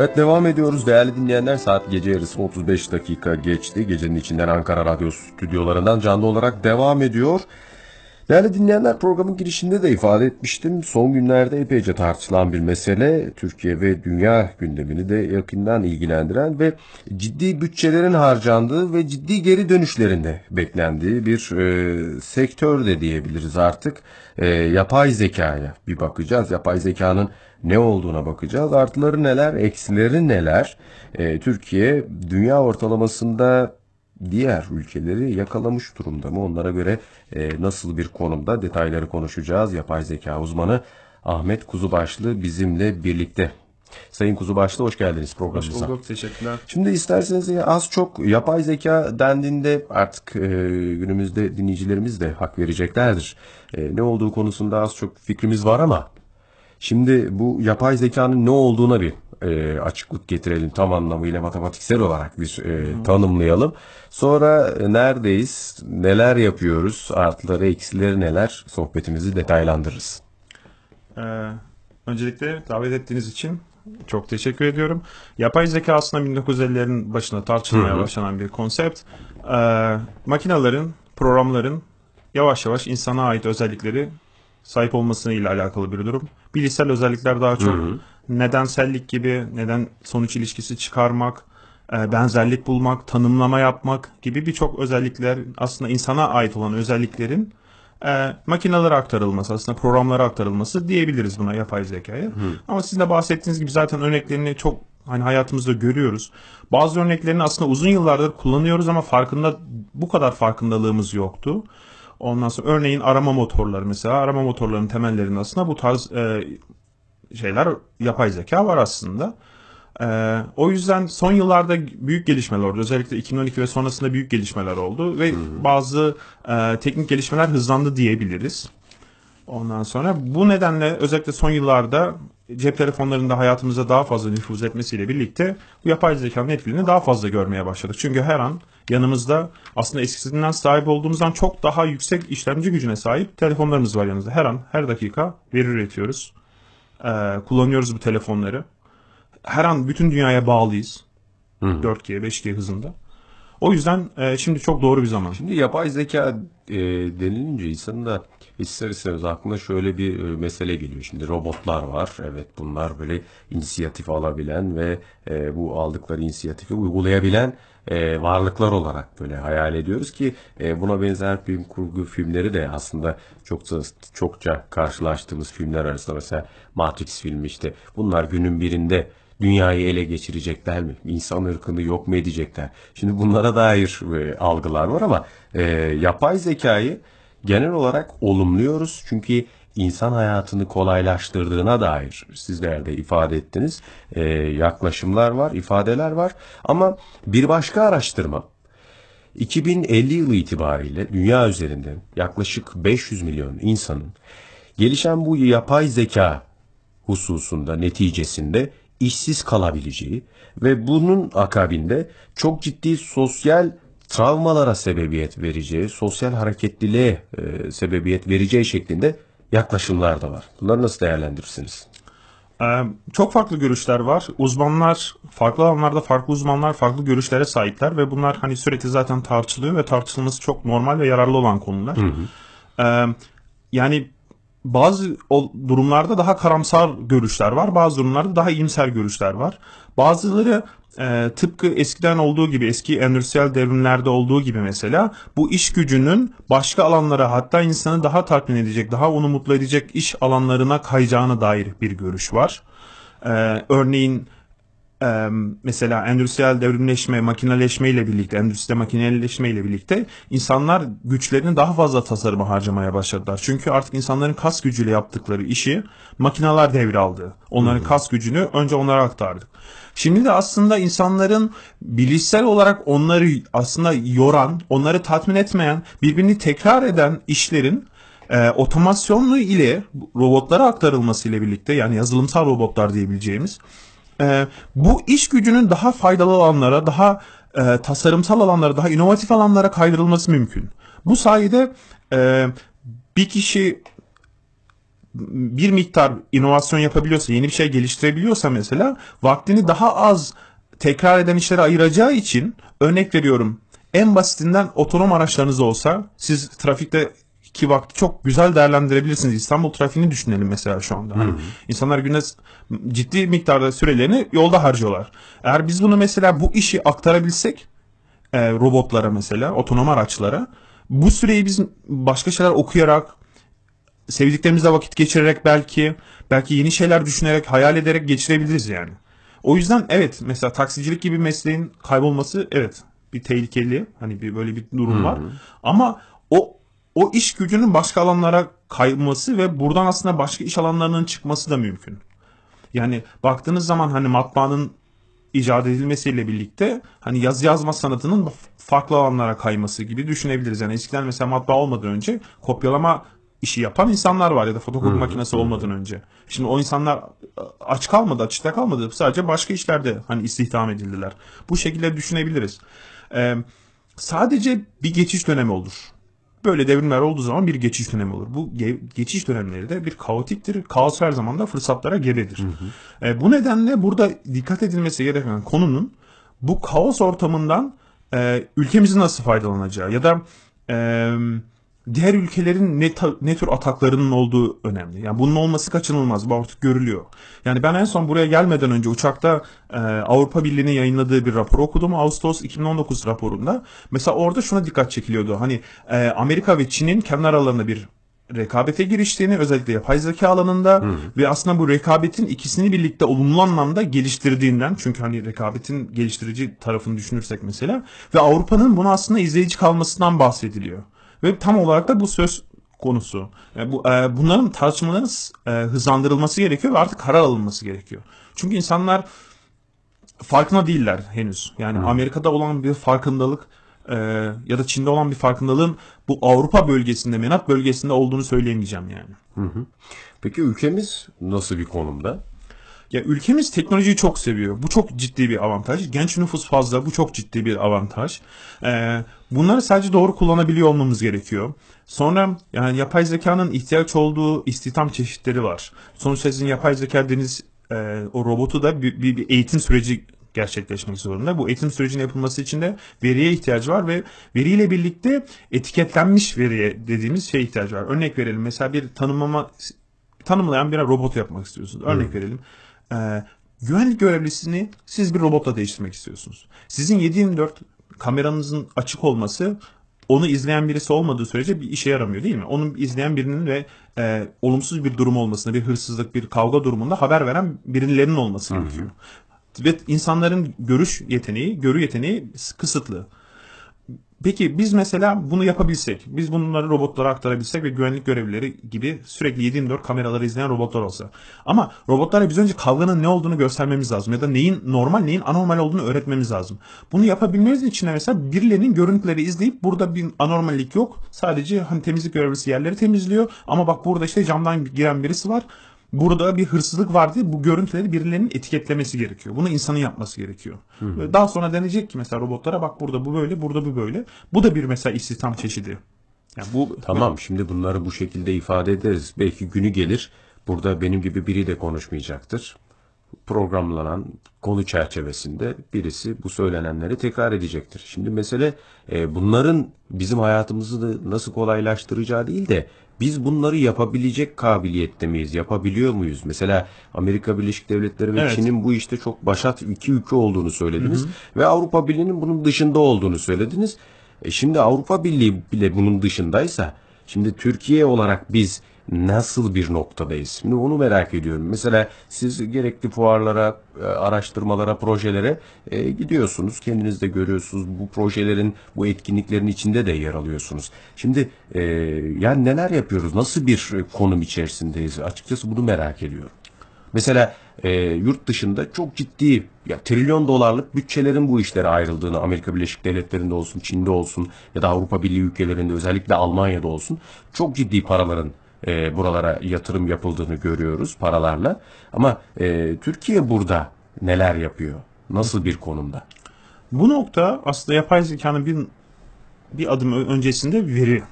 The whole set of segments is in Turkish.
Evet devam ediyoruz değerli dinleyenler saat gece yarısı 35 dakika geçti. Gecenin içinden Ankara Radyo stüdyolarından canlı olarak devam ediyor. Değerli dinleyenler programın girişinde de ifade etmiştim. Son günlerde epeyce tartışılan bir mesele Türkiye ve dünya gündemini de yakından ilgilendiren ve ciddi bütçelerin harcandığı ve ciddi geri dönüşlerinde beklendiği bir e, sektör de diyebiliriz artık. E, yapay zekaya bir bakacağız. Yapay zekanın ne olduğuna bakacağız. Artıları neler, eksileri neler? E, Türkiye dünya ortalamasında diğer ülkeleri yakalamış durumda mı? Onlara göre e, nasıl bir konumda detayları konuşacağız. Yapay zeka uzmanı Ahmet Kuzubaşlı bizimle birlikte. Sayın Kuzubaşlı hoş geldiniz programımıza. Hoş bulduk, teşekkürler. Şimdi isterseniz e, az çok yapay zeka dendiğinde artık e, günümüzde dinleyicilerimiz de hak vereceklerdir. E, ne olduğu konusunda az çok fikrimiz var ama Şimdi bu yapay zekanın ne olduğuna bir e, açıklık getirelim tam anlamıyla matematiksel olarak bir e, tanımlayalım. Sonra e, neredeyiz, neler yapıyoruz, artıları eksileri neler sohbetimizi detaylandırırız. Ee, öncelikle davet ettiğiniz için çok teşekkür ediyorum. Yapay zeka aslında 1950'lerin başında tartışılmaya hı başlanan bir konsept. Ee, makinelerin, programların yavaş yavaş insana ait özellikleri sahip olmasına ile alakalı bir durum. Bilişsel özellikler daha çok Hı-hı. nedensellik gibi, neden sonuç ilişkisi çıkarmak, e, benzerlik bulmak, tanımlama yapmak gibi birçok özellikler aslında insana ait olan özelliklerin e, makinelere aktarılması aslında programlara aktarılması diyebiliriz buna yapay zekaya. Hı. Ama sizin de bahsettiğiniz gibi zaten örneklerini çok hani hayatımızda görüyoruz. Bazı örneklerini aslında uzun yıllardır kullanıyoruz ama farkında bu kadar farkındalığımız yoktu. Ondan sonra örneğin arama motorları mesela arama motorlarının temellerinde aslında bu tarz e, şeyler yapay zeka var aslında. E, o yüzden son yıllarda büyük gelişmeler oldu. Özellikle 2012 ve sonrasında büyük gelişmeler oldu ve hmm. bazı e, teknik gelişmeler hızlandı diyebiliriz. Ondan sonra bu nedenle özellikle son yıllarda cep telefonlarında hayatımıza daha fazla nüfuz etmesiyle birlikte bu yapay zekanın etkilerini daha fazla görmeye başladık. Çünkü her an yanımızda aslında eskisinden sahip olduğumuzdan çok daha yüksek işlemci gücüne sahip telefonlarımız var yanımızda. Her an, her dakika veri üretiyoruz. Ee, kullanıyoruz bu telefonları. Her an bütün dünyaya bağlıyız. hı 4G, 5G hızında. O yüzden e, şimdi çok doğru bir zaman. Şimdi yapay zeka e, denilince insanın da ister istemez aklına şöyle bir e, mesele geliyor. Şimdi robotlar var. Evet bunlar böyle inisiyatif alabilen ve e, bu aldıkları inisiyatifi uygulayabilen e, varlıklar olarak böyle hayal ediyoruz ki e, buna benzer film kurgu filmleri de aslında çok çokça karşılaştığımız filmler arasında mesela Matrix filmi işte bunlar günün birinde dünyayı ele geçirecekler mi? İnsan ırkını yok mu edecekler? Şimdi bunlara dair e, algılar var ama e, yapay zekayı genel olarak olumluyoruz. Çünkü insan hayatını kolaylaştırdığına dair sizler de ifade ettiniz. E, yaklaşımlar var, ifadeler var. Ama bir başka araştırma 2050 yılı itibariyle dünya üzerinde yaklaşık 500 milyon insanın gelişen bu yapay zeka hususunda neticesinde işsiz kalabileceği ve bunun akabinde çok ciddi sosyal travmalara sebebiyet vereceği, sosyal hareketliliğe e, sebebiyet vereceği şeklinde yaklaşımlar da var. Bunları nasıl değerlendirirsiniz? Ee, çok farklı görüşler var. Uzmanlar, farklı alanlarda farklı uzmanlar farklı görüşlere sahipler ve bunlar hani sürekli zaten tartışılıyor ve tartışılması çok normal ve yararlı olan konular. Hı hı. Ee, yani bazı durumlarda daha karamsar görüşler var, bazı durumlarda daha iyimser görüşler var. Bazıları e, tıpkı eskiden olduğu gibi, eski endüstriyel devrimlerde olduğu gibi mesela bu iş gücünün başka alanlara hatta insanı daha tatmin edecek, daha onu mutlu edecek iş alanlarına kayacağına dair bir görüş var. E, örneğin e, mesela endüstriyel devrimleşme, makineleşme ile birlikte, endüstride makineleşme ile birlikte insanlar güçlerini daha fazla tasarıma harcamaya başladılar. Çünkü artık insanların kas gücüyle yaptıkları işi makineler devraldı. Onların hmm. kas gücünü önce onlara aktardık. Şimdi de aslında insanların bilişsel olarak onları aslında yoran, onları tatmin etmeyen, birbirini tekrar eden işlerin e, otomasyonlu ile robotlara aktarılması ile birlikte yani yazılımsal robotlar diyebileceğimiz ee, bu iş gücünün daha faydalı alanlara, daha e, tasarımsal alanlara, daha inovatif alanlara kaydırılması mümkün. Bu sayede e, bir kişi bir miktar inovasyon yapabiliyorsa, yeni bir şey geliştirebiliyorsa mesela vaktini daha az tekrar eden işlere ayıracağı için örnek veriyorum en basitinden otonom araçlarınız olsa siz trafikte ki vakti çok güzel değerlendirebilirsiniz. İstanbul trafiğini düşünelim mesela şu anda. Hani insanlar güne ciddi miktarda sürelerini yolda harcıyorlar. Eğer biz bunu mesela bu işi aktarabilsek e, robotlara mesela, otonom araçlara bu süreyi biz başka şeyler okuyarak sevdiklerimizle vakit geçirerek belki belki yeni şeyler düşünerek, hayal ederek geçirebiliriz yani. O yüzden evet mesela taksicilik gibi mesleğin kaybolması evet bir tehlikeli hani bir böyle bir durum var. Hı-hı. Ama o o iş gücünün başka alanlara kayması ve buradan aslında başka iş alanlarının çıkması da mümkün. Yani baktığınız zaman hani matbaanın icat edilmesiyle birlikte hani yazı yazma sanatının farklı alanlara kayması gibi düşünebiliriz. Yani eskiden mesela matbaa olmadan önce kopyalama işi yapan insanlar var ya da fotokopi makinesi olmadan önce. Şimdi o insanlar e, aç kalmadı, açıkta kalmadı. Sadece başka işlerde hani istihdam edildiler. Bu şekilde düşünebiliriz. Ee, sadece bir geçiş dönemi olur. Böyle devrimler olduğu zaman bir geçiş dönemi olur. Bu ge- geçiş dönemleri de bir kaotiktir. Kaos her zaman da fırsatlara geridir. Hı hı. E, bu nedenle burada dikkat edilmesi gereken konunun bu kaos ortamından e, ülkemizin nasıl faydalanacağı ya da e, diğer ülkelerin ne, ta, ne tür ataklarının olduğu önemli. Yani bunun olması kaçınılmaz. Bu artık görülüyor. Yani ben en son buraya gelmeden önce uçakta e, Avrupa Birliği'nin yayınladığı bir rapor okudum. Ağustos 2019 raporunda. Mesela orada şuna dikkat çekiliyordu. Hani e, Amerika ve Çin'in kendi aralarında bir rekabete giriştiğini özellikle yapay zeka alanında hmm. ve aslında bu rekabetin ikisini birlikte olumlu anlamda geliştirdiğinden çünkü hani rekabetin geliştirici tarafını düşünürsek mesela ve Avrupa'nın bunu aslında izleyici kalmasından bahsediliyor. Ve tam olarak da bu söz konusu. E, bu, e, bunların tartışmaların e, hızlandırılması gerekiyor ve artık karar alınması gerekiyor. Çünkü insanlar farkına değiller henüz. Yani hmm. Amerika'da olan bir farkındalık e, ya da Çin'de olan bir farkındalığın bu Avrupa bölgesinde, Menat bölgesinde olduğunu söyleyemeyeceğim yani. Hı hı. Peki ülkemiz nasıl bir konumda? Ya ülkemiz teknolojiyi çok seviyor. Bu çok ciddi bir avantaj. Genç nüfus fazla. Bu çok ciddi bir avantaj. Ee, bunları sadece doğru kullanabiliyor olmamız gerekiyor. Sonra yani yapay zekanın ihtiyaç olduğu istihdam çeşitleri var. Sonuçta sizin yapay zeka deniz e, o robotu da bir, bir, bir eğitim süreci gerçekleşmek zorunda. Bu eğitim sürecinin yapılması için de veriye ihtiyacı var ve veriyle birlikte etiketlenmiş veriye dediğimiz şey ihtiyacı var. Örnek verelim mesela bir tanımlama tanımlayan bir robot yapmak istiyorsunuz. Örnek hmm. verelim e, güvenlik görevlisini siz bir robotla değiştirmek istiyorsunuz. Sizin 724 kameranızın açık olması onu izleyen birisi olmadığı sürece bir işe yaramıyor değil mi? Onu izleyen birinin ve e, olumsuz bir durum olmasına, bir hırsızlık, bir kavga durumunda haber veren birilerinin olması gerekiyor. Ve insanların görüş yeteneği, görü yeteneği kısıtlı. Peki biz mesela bunu yapabilsek, biz bunları robotlara aktarabilsek ve güvenlik görevlileri gibi sürekli 7-24 kameraları izleyen robotlar olsa. Ama robotlara biz önce kavganın ne olduğunu göstermemiz lazım ya da neyin normal neyin anormal olduğunu öğretmemiz lazım. Bunu yapabilmemiz için mesela birilerinin görüntüleri izleyip burada bir anormallik yok. Sadece hani temizlik görevlisi yerleri temizliyor ama bak burada işte camdan giren birisi var burada bir hırsızlık var diye bu görüntüleri birilerinin etiketlemesi gerekiyor. Bunu insanın yapması gerekiyor. Hı hı. Daha sonra denecek ki mesela robotlara bak burada bu böyle, burada bu böyle. Bu da bir mesela istihdam çeşidi. Yani bu Tamam böyle... şimdi bunları bu şekilde ifade ederiz. Belki günü gelir burada benim gibi biri de konuşmayacaktır programlanan konu çerçevesinde birisi bu söylenenleri tekrar edecektir. Şimdi mesele e, bunların bizim hayatımızı nasıl kolaylaştıracağı değil de biz bunları yapabilecek kabiliyette miyiz? Yapabiliyor muyuz? Mesela Amerika Birleşik Devletleri ve evet. Çin'in bu işte çok başat iki ülke olduğunu söylediniz hı hı. ve Avrupa Birliği'nin bunun dışında olduğunu söylediniz. E şimdi Avrupa Birliği bile bunun dışındaysa şimdi Türkiye olarak biz nasıl bir noktadayız? Şimdi onu merak ediyorum. Mesela siz gerekli fuarlara, e, araştırmalara, projelere e, gidiyorsunuz. Kendiniz de görüyorsunuz. Bu projelerin, bu etkinliklerin içinde de yer alıyorsunuz. Şimdi e, yani neler yapıyoruz? Nasıl bir konum içerisindeyiz? Açıkçası bunu merak ediyorum. Mesela e, yurt dışında çok ciddi ya trilyon dolarlık bütçelerin bu işlere ayrıldığını Amerika Birleşik Devletleri'nde olsun, Çin'de olsun ya da Avrupa Birliği ülkelerinde özellikle Almanya'da olsun çok ciddi paraların e, buralara yatırım yapıldığını görüyoruz paralarla. Ama e, Türkiye burada neler yapıyor? Nasıl bir konumda? Bu nokta aslında yapay zekanın bir bir adım öncesinde veri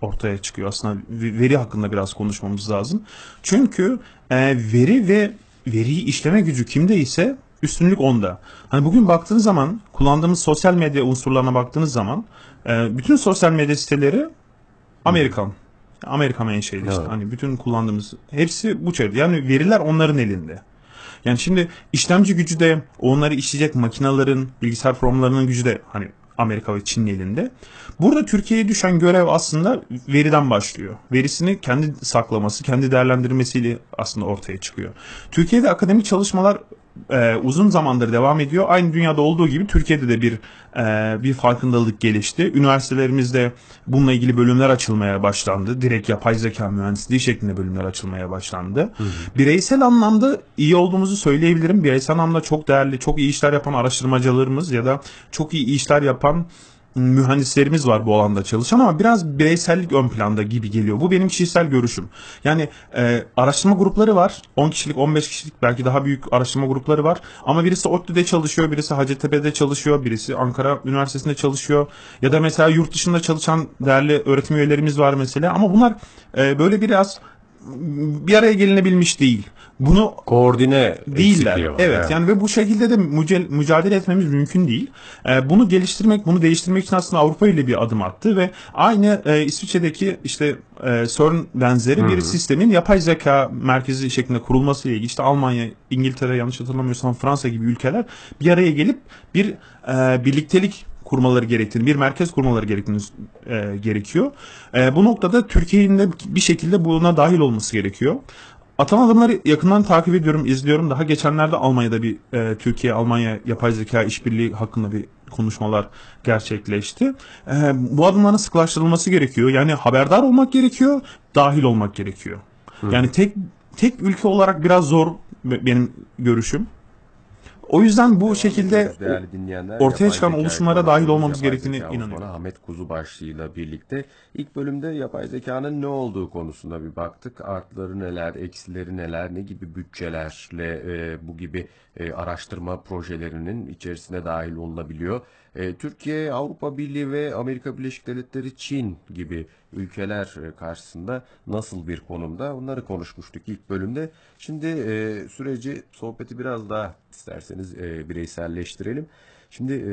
ortaya çıkıyor. Aslında veri hakkında biraz konuşmamız lazım. Çünkü e, veri ve veriyi işleme gücü kimde ise üstünlük onda. Hani bugün baktığınız zaman kullandığımız sosyal medya unsurlarına baktığınız zaman e, bütün sosyal medya siteleri Amerikan. Amerika menşeli işte. Hani bütün kullandığımız hepsi bu çevrede. Yani veriler onların elinde. Yani şimdi işlemci gücü de onları işleyecek makinelerin, bilgisayar programlarının gücü de hani Amerika ve Çin'in elinde. Burada Türkiye'ye düşen görev aslında veriden başlıyor. Verisini kendi saklaması, kendi değerlendirmesiyle aslında ortaya çıkıyor. Türkiye'de akademik çalışmalar e, uzun zamandır devam ediyor. Aynı dünyada olduğu gibi Türkiye'de de bir e, bir farkındalık gelişti. Üniversitelerimizde bununla ilgili bölümler açılmaya başlandı. Direkt yapay zeka mühendisliği şeklinde bölümler açılmaya başlandı. Hı hı. Bireysel anlamda iyi olduğumuzu söyleyebilirim. Bireysel anlamda çok değerli, çok iyi işler yapan araştırmacılarımız ya da çok iyi işler yapan mühendislerimiz var bu alanda çalışan ama biraz bireysellik ön planda gibi geliyor. Bu benim kişisel görüşüm. Yani e, araştırma grupları var. 10 kişilik, 15 kişilik belki daha büyük araştırma grupları var. Ama birisi ODTÜ'de çalışıyor, birisi Hacettepe'de çalışıyor, birisi Ankara Üniversitesi'nde çalışıyor. Ya da mesela yurt dışında çalışan değerli öğretim üyelerimiz var mesela. Ama bunlar e, böyle biraz bir araya gelinebilmiş değil. Bunu koordine değiller. Var, evet yani. yani ve bu şekilde de mücel, mücadele etmemiz mümkün değil. Ee, bunu geliştirmek, bunu değiştirmek için aslında Avrupa ile bir adım attı ve aynı e, İsviçre'deki işte e, CERN benzeri hmm. bir sistemin yapay zeka merkezi şeklinde kurulması ile ilgili işte Almanya, İngiltere yanlış hatırlamıyorsam Fransa gibi ülkeler bir araya gelip bir e, birliktelik kurmaları gerektiğini, bir merkez kurmaları gerektiğini e, gerekiyor. E, bu noktada Türkiye'nin de bir şekilde buna dahil olması gerekiyor. Atan adımları yakından takip ediyorum, izliyorum. Daha geçenlerde Almanya'da bir e, Türkiye-Almanya yapay zeka işbirliği hakkında bir konuşmalar gerçekleşti. E, bu adımların sıklaştırılması gerekiyor. Yani haberdar olmak gerekiyor, dahil olmak gerekiyor. Hı. Yani tek tek ülke olarak biraz zor benim görüşüm. O yüzden bu şekilde ortaya çıkan oluşumlara dahil olmamız gerektiğini inanıyorum. Ahmet Kuzu başlığıyla birlikte ilk bölümde yapay zekanın ne olduğu konusunda bir baktık. Artları neler, eksileri neler, ne gibi bütçelerle e, bu gibi e, araştırma projelerinin içerisine dahil olunabiliyor. E, Türkiye, Avrupa Birliği ve Amerika Birleşik Devletleri, Çin gibi ülkeler e, karşısında nasıl bir konumda? Bunları konuşmuştuk ilk bölümde. Şimdi e, süreci, sohbeti biraz daha isterseniz e, bireyselleştirelim. Şimdi e,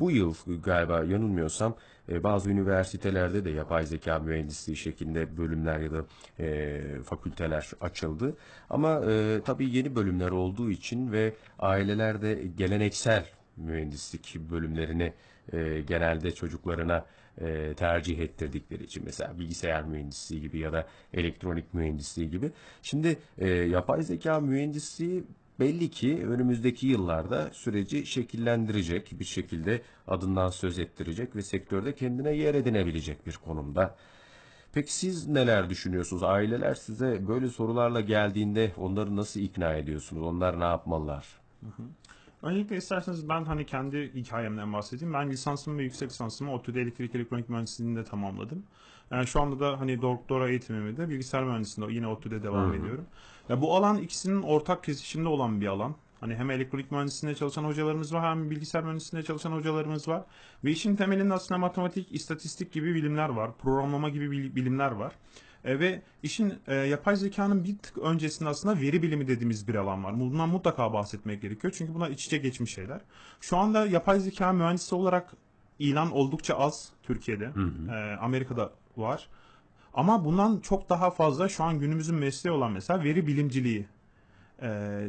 bu yıl galiba yanılmıyorsam e, bazı üniversitelerde de yapay zeka mühendisliği şeklinde bölümler ya da e, fakülteler açıldı. Ama e, tabii yeni bölümler olduğu için ve ailelerde geleneksel mühendislik bölümlerini e, genelde çocuklarına e, tercih ettirdikleri için mesela bilgisayar mühendisliği gibi ya da elektronik mühendisliği gibi. Şimdi e, yapay zeka mühendisliği belli ki önümüzdeki yıllarda süreci şekillendirecek bir şekilde adından söz ettirecek ve sektörde kendine yer edinebilecek bir konumda. Peki siz neler düşünüyorsunuz? Aileler size böyle sorularla geldiğinde onları nasıl ikna ediyorsunuz? Onlar ne yapmalılar? Hı hı. Öncelikle isterseniz ben hani kendi hikayemden bahsedeyim. Ben lisansımı ve yüksek lisansımı ODTÜ'de elektrik elektronik mühendisliğinde tamamladım. Yani ee, şu anda da hani doktora eğitimimi de bilgisayar mühendisliğinde yine ODTÜ'de devam Hı-hı. ediyorum. Ya bu alan ikisinin ortak kesişimde olan bir alan. Hani hem elektronik mühendisliğinde çalışan hocalarımız var hem bilgisayar mühendisliğinde çalışan hocalarımız var. Ve işin temelinde aslında matematik, istatistik gibi bilimler var. Programlama gibi bilimler var. E, ve işin e, yapay zekanın bir tık öncesinde aslında veri bilimi dediğimiz bir alan var. Bundan mutlaka bahsetmek gerekiyor. Çünkü bunlar iç içe geçmiş şeyler. Şu anda yapay zeka mühendisi olarak ilan oldukça az Türkiye'de. Hı hı. E, Amerika'da var. Ama bundan çok daha fazla şu an günümüzün mesleği olan mesela veri bilimciliği e,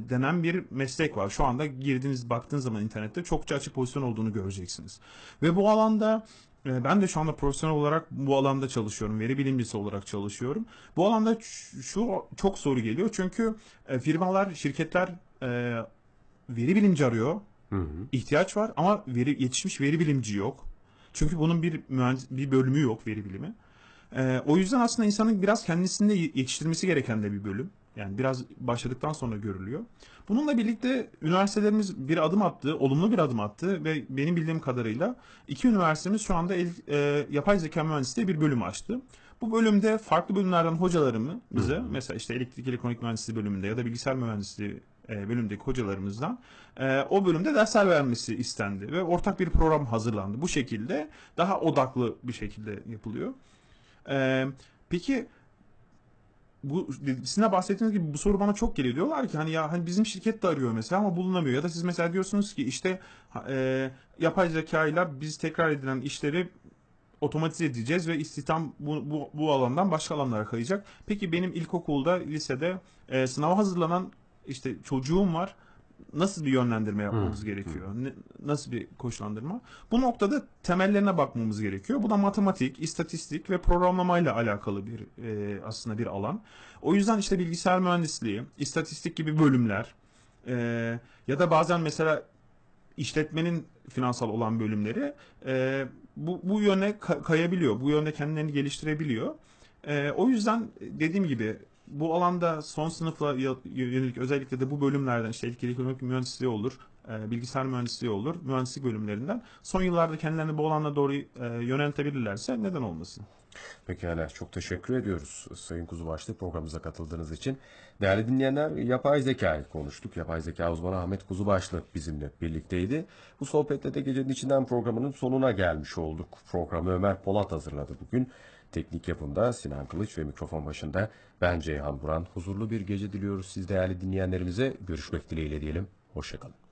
denen bir meslek var. Şu anda girdiğiniz baktığınız zaman internette çokça açık pozisyon olduğunu göreceksiniz. Ve bu alanda ee, ben de şu anda profesyonel olarak bu alanda çalışıyorum. Veri bilimcisi olarak çalışıyorum. Bu alanda şu çok soru geliyor. Çünkü e, firmalar, şirketler e, veri bilimci arıyor. Hı hı. İhtiyaç var ama veri yetişmiş veri bilimci yok. Çünkü bunun bir mühendis, bir bölümü yok veri bilimi. E, o yüzden aslında insanın biraz kendisinde yetiştirmesi gereken de bir bölüm. Yani biraz başladıktan sonra görülüyor. Bununla birlikte üniversitelerimiz bir adım attı, olumlu bir adım attı ve benim bildiğim kadarıyla iki üniversitemiz şu anda el, e, yapay zeka mühendisliği bir bölüm açtı. Bu bölümde farklı bölümlerden hocalarımı bize hmm. mesela işte elektrik elektronik mühendisliği bölümünde ya da bilgisayar mühendisliği e, bölümdeki hocalarımızdan e, o bölümde dersler vermesi istendi ve ortak bir program hazırlandı. Bu şekilde daha odaklı bir şekilde yapılıyor. E, peki bu sizin bahsettiğiniz gibi bu soru bana çok geliyor. Diyorlar ki hani ya hani bizim şirket de arıyor mesela ama bulunamıyor. Ya da siz mesela diyorsunuz ki işte e, yapay zeka ile biz tekrar edilen işleri otomatize edeceğiz ve istihdam bu, bu, bu alandan başka alanlara kayacak. Peki benim ilkokulda, lisede e, sınava hazırlanan işte çocuğum var nasıl bir yönlendirme yapmamız hmm. gerekiyor? Ne, nasıl bir koşlandırma? Bu noktada temellerine bakmamız gerekiyor. Bu da matematik, istatistik ve programlamayla alakalı bir e, aslında bir alan. O yüzden işte bilgisayar mühendisliği, istatistik gibi bölümler e, ya da bazen mesela işletmenin finansal olan bölümleri e, bu, bu yöne kayabiliyor. Bu yönde kendilerini geliştirebiliyor. E, o yüzden dediğim gibi bu alanda son sınıfla yönelik özellikle de bu bölümlerden işte elektronik mühendisliği olur, e, bilgisayar mühendisliği olur, mühendislik bölümlerinden son yıllarda kendilerini bu alanda doğru e, yöneltebilirlerse neden olmasın? Pekala çok teşekkür ediyoruz Sayın Kuzubaşlı programımıza katıldığınız için. Değerli dinleyenler yapay zeka konuştuk. Yapay zeka uzmanı Ahmet Kuzubaşlı bizimle birlikteydi. Bu sohbette de gecenin içinden programının sonuna gelmiş olduk. Programı Ömer Polat hazırladı bugün. Teknik yapımda Sinan Kılıç ve mikrofon başında ben Ceyhan Buran. Huzurlu bir gece diliyoruz siz değerli dinleyenlerimize. Görüşmek dileğiyle diyelim. Hoşçakalın.